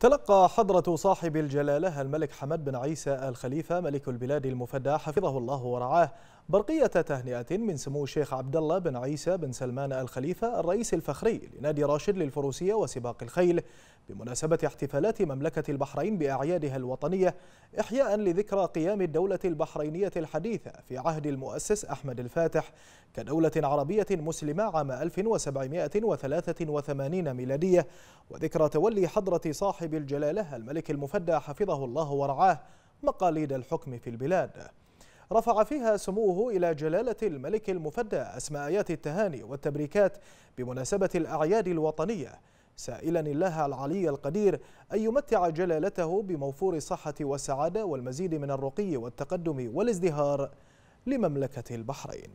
تلقى حضرة صاحب الجلالة الملك حمد بن عيسى الخليفة ملك البلاد المفدى حفظه الله ورعاه برقية تهنئة من سمو الشيخ عبد الله بن عيسى بن سلمان الخليفة الرئيس الفخري لنادي راشد للفروسية وسباق الخيل بمناسبة احتفالات مملكة البحرين بأعيادها الوطنية إحياء لذكرى قيام الدولة البحرينية الحديثة في عهد المؤسس أحمد الفاتح كدولة عربية مسلمة عام 1783 ميلادية وذكرى تولي حضرة صاحب الجلالة الملك المفدى حفظه الله ورعاه مقاليد الحكم في البلاد رفع فيها سموه إلى جلالة الملك المفدى أسماء آيات التهاني والتبريكات بمناسبة الأعياد الوطنية سائلا الله العلي القدير أن يمتع جلالته بموفور الصحة والسعادة والمزيد من الرقي والتقدم والازدهار لمملكة البحرين